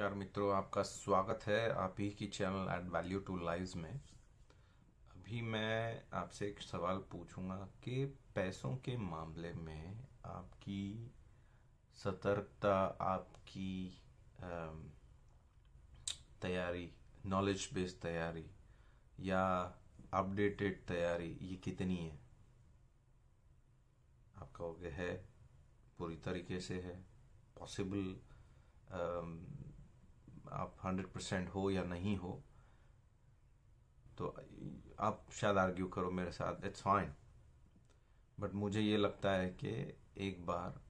नमस्कार मित्रों आपका स्वागत है आप ही की channel at value to live में अभी मैं आपसे एक सवाल पूछूंगा कि पैसों के मामले में आपकी सतर्कता आपकी तैयारी नॉलेज बेस्ड तैयारी या अपडेटेड तैयारी ये कितनी है आपका वो है पूरी तरीके से है पॉसिबल हंड्रेड परसेंट हो या नहीं हो तो आप शायद आर्ग्यू करो मेरे साथ इट्स फाइन बट मुझे ये लगता है कि एक बार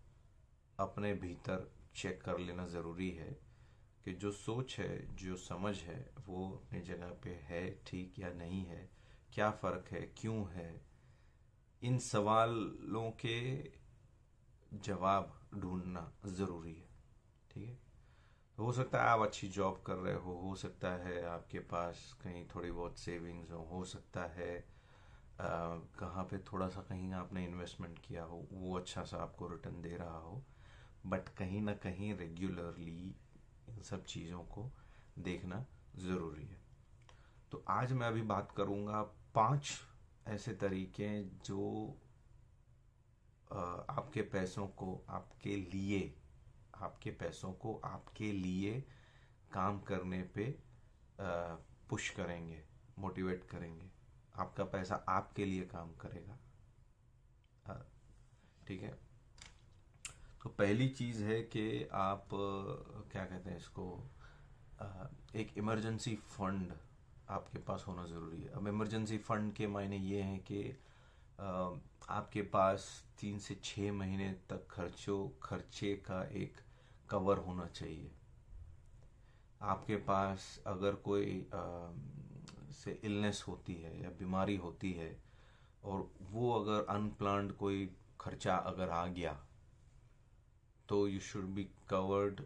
अपने भीतर चेक कर लेना ज़रूरी है कि जो सोच है जो समझ है वो अपनी जगह पे है ठीक या नहीं है क्या फ़र्क है क्यों है इन सवालों के जवाब ढूंढना ज़रूरी है ठीक है हो सकता है आप अच्छी जॉब कर रहे हो हो सकता है आपके पास कहीं थोड़ी बहुत सेविंग्स हो हो सकता है कहाँ पे थोड़ा सा कहीं आपने इन्वेस्टमेंट किया हो वो अच्छा सा आपको रिटर्न दे रहा हो बट कहीं ना कहीं रेगुलरली इन सब चीज़ों को देखना ज़रूरी है तो आज मैं अभी बात करूँगा पांच ऐसे तरीके जो आपके पैसों को आपके लिए आपके पैसों को आपके लिए काम करने पे पुश करेंगे मोटिवेट करेंगे आपका पैसा आपके लिए काम करेगा ठीक है तो पहली चीज़ है कि आप क्या कहते हैं इसको एक इमरजेंसी फंड आपके पास होना ज़रूरी है अब इमरजेंसी फंड के मायने ये हैं कि आपके पास तीन से छः महीने तक खर्चों खर्चे का एक कवर होना चाहिए आपके पास अगर कोई आ, से इलनेस होती है या बीमारी होती है और वो अगर अनप्लान्ड कोई खर्चा अगर आ गया तो you should be covered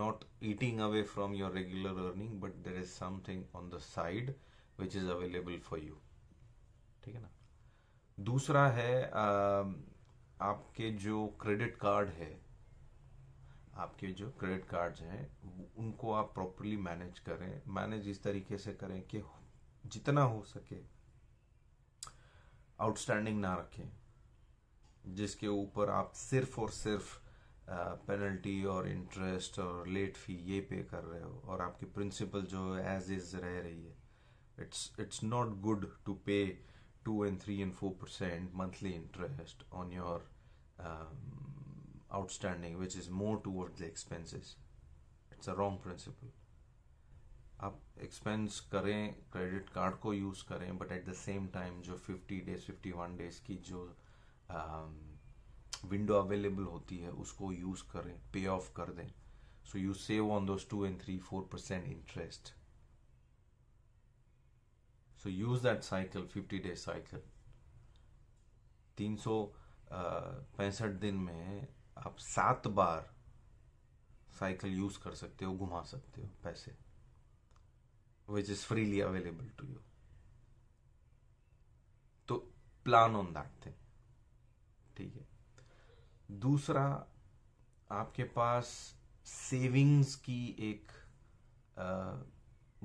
not eating away from your regular earning but there is something on the side which is available for you ठीक है ना दूसरा है आ, आपके जो क्रेडिट कार्ड है आपके जो क्रेडिट कार्ड्स हैं उनको आप प्रॉपरली मैनेज करें मैनेज इस तरीके से करें कि जितना हो सके आउटस्टैंडिंग ना रखें जिसके ऊपर आप सिर्फ और सिर्फ पेनल्टी और इंटरेस्ट और लेट फी ये पे कर रहे हो और आपकी प्रिंसिपल जो एज इज रह रही है it's it's not good to pay two and three and four percent monthly interest on your outstanding which is more towards the expenses it's a wrong principle आप एक्सपेंस करें credit card को use करें but at the same time जो 50 days 51 days की जो window uh, available होती है उसको यूज़ करें पे ऑफ कर दें so you save on those two and three four percent interest so use that cycle 50 days cycle तीन सौ uh, पैंसठ दिन में आप सात बार साइकिल यूज कर सकते हो घुमा सकते हो पैसे which is freely available to you तो प्लान ऑन दैट थिंग ठीक है दूसरा आपके पास सेविंग्स की एक आ,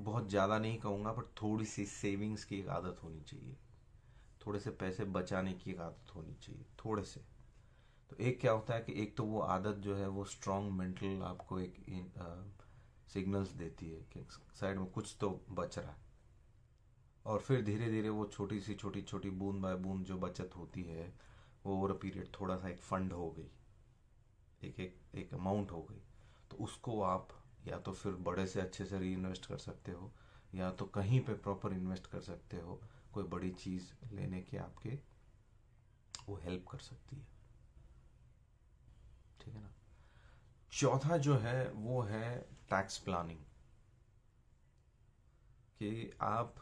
बहुत ज़्यादा नहीं कहूंगा बट थोड़ी सी सेविंग्स की एक आदत होनी चाहिए थोड़े से पैसे बचाने की एक आदत होनी चाहिए थोड़े से तो एक क्या होता है कि एक तो वो आदत जो है वो स्ट्रांग मेंटल आपको एक सिग्नल्स देती है कि साइड में कुछ तो बच रहा है और फिर धीरे धीरे वो छोटी सी छोटी छोटी बूंद बाय बूंद जो बचत होती है वो ओवर अ पीरियड थोड़ा सा एक फंड हो गई एक एक एक अमाउंट हो गई तो उसको आप या तो फिर बड़े से अच्छे से री इन्वेस्ट कर सकते हो या तो कहीं पे प्रॉपर इन्वेस्ट कर सकते हो कोई बड़ी चीज़ लेने के आपके वो हेल्प कर सकती है ठीक है ना चौथा जो है वो है टैक्स प्लानिंग कि आप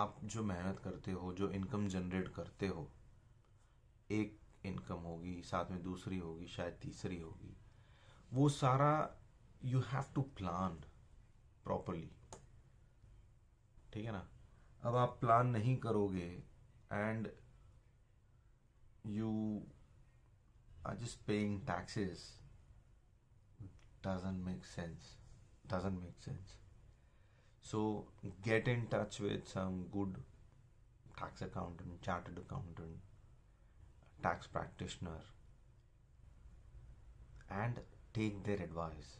आप जो मेहनत करते हो जो इनकम जनरेट करते हो एक इनकम होगी साथ में दूसरी होगी शायद तीसरी होगी वो सारा you have to plan properly ठीक है ना अब आप प्लान नहीं करोगे and you just paying taxes doesn't make sense doesn't make sense so get in touch with some good tax accountant chartered accountant tax practitioner and take their advice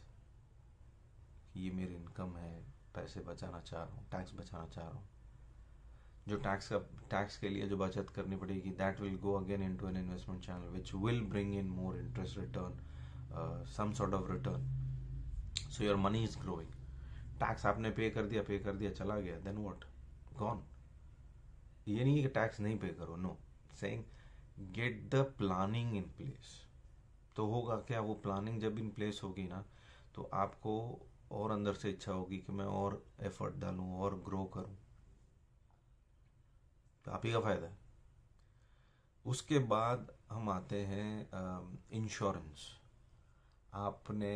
ये मेरी income है पैसे बचाना चाह रहा हूँ टैक्स बचाना चाह रहा हूँ जो टैक्स का टैक्स के लिए जो बचत करनी पड़ेगी that will go again into an investment channel which will bring in more interest return some sort of return so your money is growing tax आपने पे कर दिया पे कर दिया चला गया देन वॉट गॉन ये नहीं कि टैक्स नहीं पे करो no so get the planning in place तो होगा क्या वो प्लानिंग जब इन प्लेस होगी ना तो आपको और अंदर से इच्छा होगी कि मैं और एफर्ट डालूं और ग्रो करूं तो का फायदा है उसके बाद हम आते हैं इंश्योरेंस आपने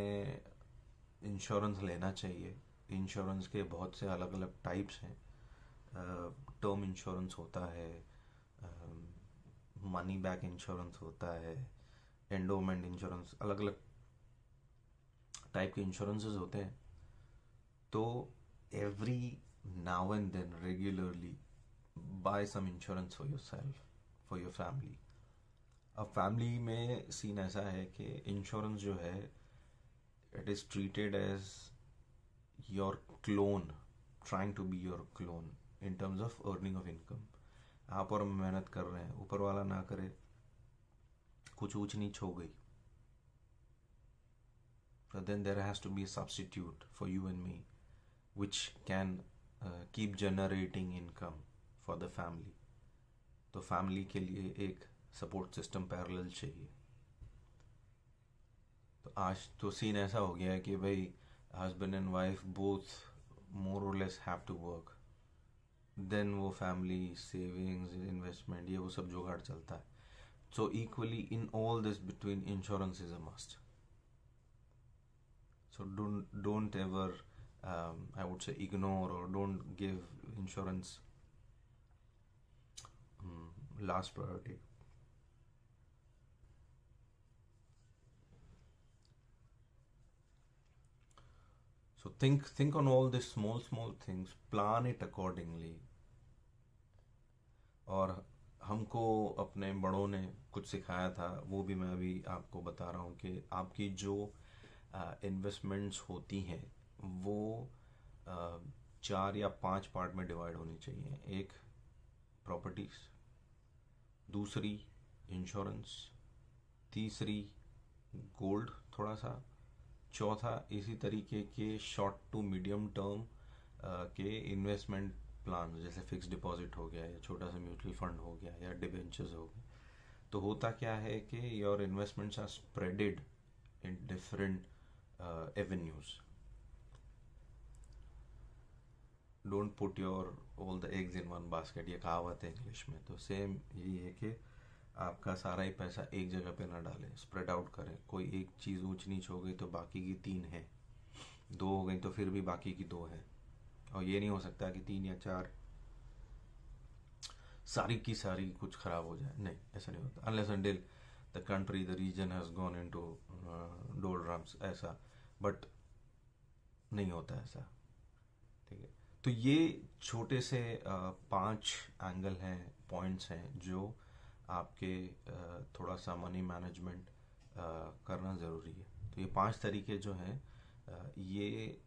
इंश्योरेंस लेना चाहिए इंश्योरेंस के बहुत से अलग अलग टाइप्स हैं टर्म इंश्योरेंस होता है मनी बैक इंश्योरेंस होता है एंडोमेंट इंश्योरेंस अलग अलग टाइप के इंश्योरेंसेस होते हैं तो every now and then regularly buy some insurance for yourself for your family अब फैमिली में सीन ऐसा है कि इंश्योरेंस जो है it is treated as your clone trying to be your clone in terms of earning of income आप और मेहनत कर रहे हैं ऊपर वाला ना करे कुछ ऊँच नीच हो गई then there has to be substitute for you and me which can keep generating income for the family तो फैमिली के लिए एक सपोर्ट सिस्टम पैरेलल चाहिए तो आज तो सीन ऐसा हो गया है कि भाई husband and wife both more और less have to work then वो फैमिली सेविंग्स इन्वेस्टमेंट ये वो सब जुगाड़ चलता है so equally in all this between insurance is a must so don't don't ever I would say ignore और don't give insurance last priority so think think on all this small small things plan it accordingly और हमको अपने बड़ों ने कुछ सिखाया था वो भी मैं अभी आपको बता रहा हूँ कि आपकी जो इन्वेस्टमेंट्स होती हैं वो आ, चार या पांच पार्ट में डिवाइड होनी चाहिए एक प्रॉपर्टीज़ दूसरी इंश्योरेंस तीसरी गोल्ड थोड़ा सा चौथा इसी तरीके के शॉर्ट टू मीडियम टर्म के इन्वेस्टमेंट प्लान जैसे फिक्स डिपॉजिट हो गया या छोटा सा म्यूचुअल फंड हो गया या डिबेंचर्स हो गए तो होता क्या है कि your investments are spreaded in different avenues don't put your all the eggs in one basket ये कहावत है इंग्लिश में तो सेम यही है कि आपका सारा ही पैसा एक जगह पे ना डालें स्प्रेड आउट करें कोई एक चीज़ ऊंच नीच हो गई तो बाकी की तीन है दो हो गई तो फिर भी बाकी की दो है और ये नहीं हो सकता कि तीन या चार सारी की सारी कुछ खराब हो जाए नहीं ऐसा नहीं होता unless until the country the region has gone into doldrums ऐसा बट नहीं होता ऐसा ठीक है तो ये छोटे से पांच एंगल हैं पॉइंट्स हैं जो आपके थोड़ा सा मनी मैनेजमेंट करना ज़रूरी है तो ये पांच तरीके जो हैं ये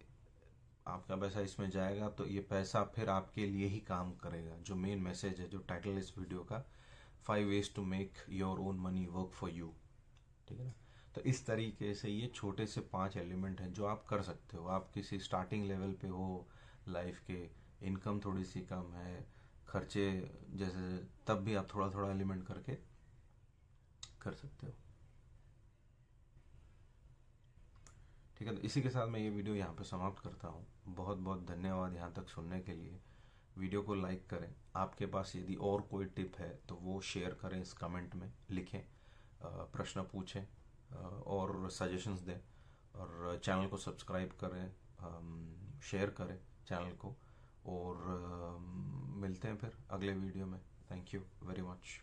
आपका पैसा इसमें जाएगा तो ये पैसा फिर आपके लिए ही काम करेगा जो मेन मैसेज है जो टाइटल इस वीडियो का five ways to make your own money work for you ठीक है ना तो इस तरीके से ये छोटे से पांच एलिमेंट हैं जो आप कर सकते हो आप किसी स्टार्टिंग लेवल पे हो लाइफ के इनकम थोड़ी सी कम है खर्चे जैसे तब भी आप थोड़ा थोड़ा एलिमेंट करके कर सकते हो ठीक है तो इसी के साथ मैं ये वीडियो यहाँ पे समाप्त करता हूँ बहुत बहुत धन्यवाद यहाँ तक सुनने के लिए वीडियो को लाइक करें आपके पास यदि और कोई टिप है तो वो शेयर करें इस कमेंट में लिखें प्रश्न पूछें और सजेशंस दें और चैनल को सब्सक्राइब करें शेयर करें चैनल को और मिलते हैं फिर अगले वीडियो में थैंक यू वेरी मच